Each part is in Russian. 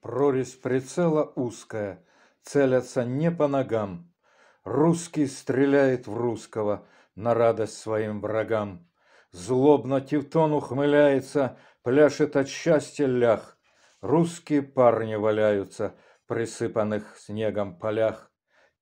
Прорезь прицела узкая, целятся не по ногам. Русский стреляет в русского на радость своим врагам. Злобно Тевтон ухмыляется, пляшет от счастья лях. Русские парни валяются, присыпанных снегом полях.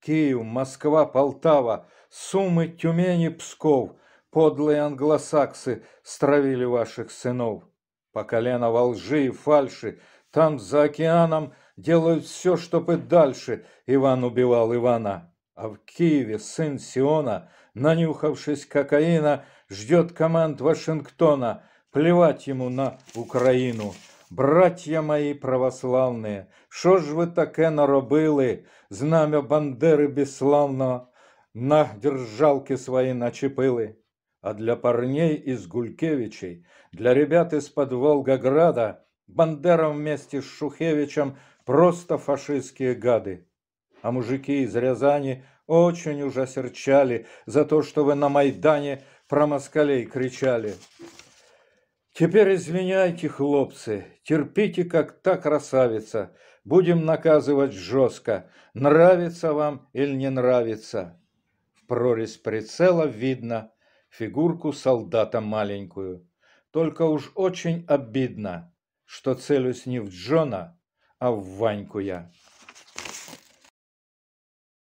Киев, Москва, Полтава, Сумы, Тюмени, Псков. Подлые англосаксы стравили ваших сынов. По колено во лжи и фальши там, за океаном, делают все, чтобы дальше Иван убивал Ивана. А в Киеве сын Сиона, нанюхавшись кокаина, ждет команд Вашингтона. Плевать ему на Украину. Братья мои православные, что ж вы таке наробили, знам'я бандеры безславно на держалки свои начепили? А для парней из Гулькевичей, для ребят из-под Волгограда – Бандера вместе с Шухевичем просто фашистские гады. А мужики из Рязани очень уже серчали за то, что вы на Майдане про москалей кричали. Теперь извиняйте, хлопцы, терпите, как та красавица. Будем наказывать жестко, нравится вам или не нравится. В прорезь прицела видно фигурку солдата маленькую. Только уж очень обидно, что целюсь не в Джона, а в Ваньку я.